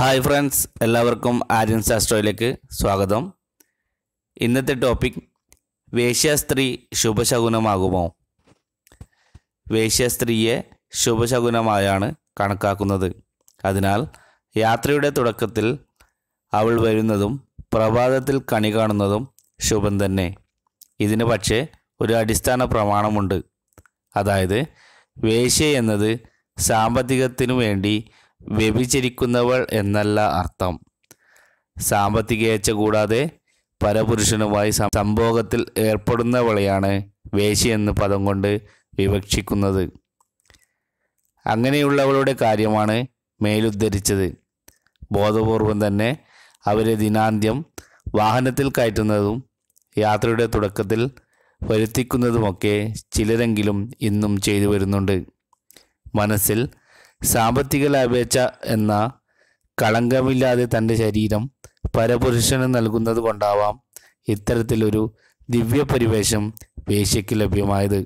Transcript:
hi friends എല്ലാവർക്കും ആര്യൻ ശാസ്ത്രയിലേക്ക് സ്വാഗതം ഇന്നത്തെ ടോപ്പിക് വേശ്യാസ്ത്രീ ശുഭശകുനമാകുമോ വേശ്യാസ്ത്രീയെ ശുഭശകുനമായാണ് കണക്കാക്കുന്നത് അതിനാൽ യാത്രയുടെ തുടക്കത്തിൽ അവൾ വരുന്നതും പ്രഭാതത്തിൽ കണി കാണുന്നതും ശുഭം തന്നെ ഇതിന് പക്ഷേ ഒരു അടിസ്ഥാന പ്രമാണമുണ്ട് അതായത് വേശ്യ എന്നത് സാമ്പത്തികത്തിനു വേണ്ടി വ്യഭിചരിക്കുന്നവൾ എന്നല്ല അർത്ഥം സാമ്പത്തികേച്ഛ കൂടാതെ പരപുരുഷനുമായി സംഭോഗത്തിൽ ഏർപ്പെടുന്നവളെയാണ് വേശി എന്ന പദം കൊണ്ട് വിവക്ഷിക്കുന്നത് അങ്ങനെയുള്ളവളുടെ കാര്യമാണ് മേലുദ്ധരിച്ചത് ബോധപൂർവം തന്നെ അവരെ ദിനാന്ത്യം വാഹനത്തിൽ കയറ്റുന്നതും യാത്രയുടെ തുടക്കത്തിൽ വരുത്തിക്കുന്നതുമൊക്കെ ചിലരെങ്കിലും ഇന്നും ചെയ്തു വരുന്നുണ്ട് മനസ്സിൽ സാമ്പത്തിക ലാഭേച്ഛ എന്ന കളങ്കമില്ലാതെ തൻ്റെ ശരീരം പരപുരുഷന് നൽകുന്നത് കൊണ്ടാവാം ഇത്തരത്തിലൊരു ദിവ്യപരിവേഷം വേശ്യയ്ക്ക് ലഭ്യമായത്